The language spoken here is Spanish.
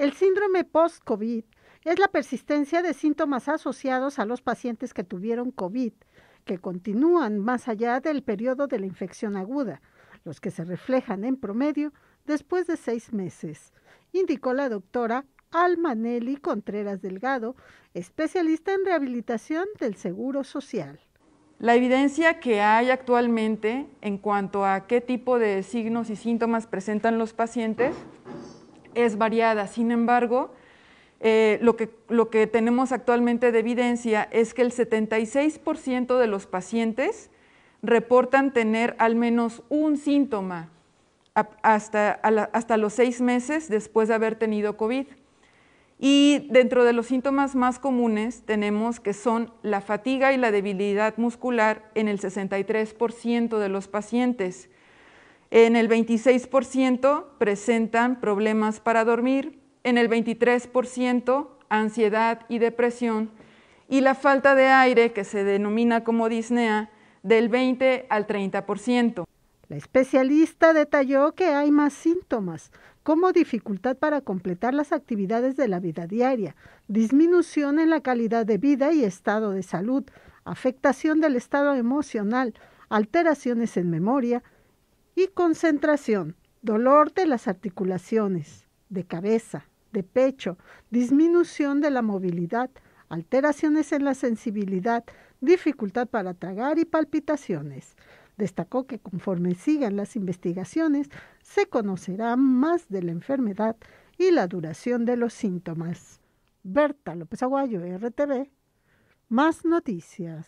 El síndrome post-COVID es la persistencia de síntomas asociados a los pacientes que tuvieron COVID, que continúan más allá del periodo de la infección aguda, los que se reflejan en promedio después de seis meses, indicó la doctora Alma Nelly Contreras Delgado, especialista en rehabilitación del Seguro Social. La evidencia que hay actualmente en cuanto a qué tipo de signos y síntomas presentan los pacientes es variada. Sin embargo, eh, lo, que, tenemos actualmente de evidencia es que el 76% de los pacientes reportan tener al menos un síntoma hasta, hasta, los seis meses después de haber tenido COVID. Y dentro de los síntomas más comunes tenemos que son la fatiga y la debilidad muscular en el 63% de los pacientes, en el 26% presentan problemas para dormir, en el 23% ansiedad y depresión, y la falta de aire, que se denomina como disnea, del 20 al 30%. La especialista detalló que hay más síntomas, como dificultad para completar las actividades de la vida diaria, disminución en la calidad de vida y estado de salud, afectación del estado emocional, alteraciones en memoria, y concentración, dolor de las articulaciones, de cabeza, de pecho, disminución de la movilidad, alteraciones en la sensibilidad, dificultad para tragar y palpitaciones. Destacó que conforme sigan las investigaciones, se conocerá más de la enfermedad y la duración de los síntomas. Berta López Aguayo, RTV. Más noticias.